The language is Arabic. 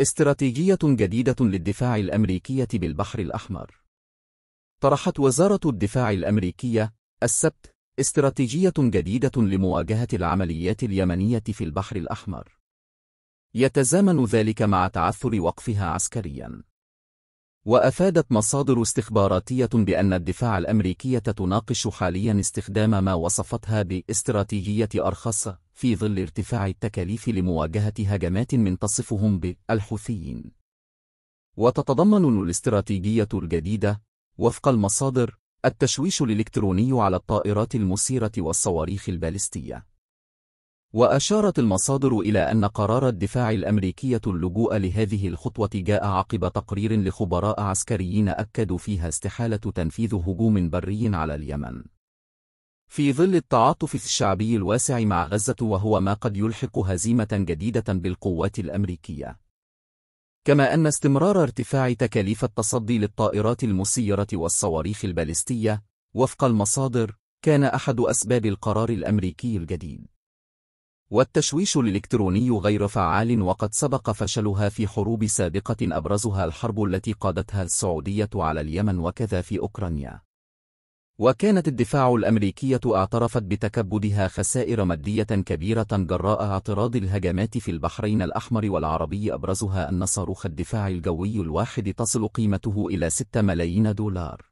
استراتيجية جديدة للدفاع الأمريكية بالبحر الأحمر طرحت وزارة الدفاع الأمريكية السبت استراتيجية جديدة لمواجهة العمليات اليمنية في البحر الأحمر يتزامن ذلك مع تعثر وقفها عسكرياً وأفادت مصادر استخباراتية بأن الدفاع الأمريكية تناقش حاليا استخدام ما وصفتها باستراتيجية أرخص في ظل ارتفاع التكاليف لمواجهة هجمات من تصفهم بالحوثيين وتتضمن الاستراتيجية الجديدة وفق المصادر التشويش الإلكتروني على الطائرات المسيرة والصواريخ البالستية وأشارت المصادر إلى أن قرار الدفاع الأمريكية اللجوء لهذه الخطوة جاء عقب تقرير لخبراء عسكريين أكدوا فيها استحالة تنفيذ هجوم بري على اليمن في ظل التعاطف الشعبي الواسع مع غزة وهو ما قد يلحق هزيمة جديدة بالقوات الأمريكية كما أن استمرار ارتفاع تكاليف التصدي للطائرات المسيرة والصواريخ البالستية وفق المصادر كان أحد أسباب القرار الأمريكي الجديد والتشويش الإلكتروني غير فعال وقد سبق فشلها في حروب سابقة أبرزها الحرب التي قادتها السعودية على اليمن وكذا في أوكرانيا وكانت الدفاع الأمريكية اعترفت بتكبدها خسائر مادية كبيرة جراء اعتراض الهجمات في البحرين الأحمر والعربي أبرزها أن صاروخ الدفاع الجوي الواحد تصل قيمته إلى 6 ملايين دولار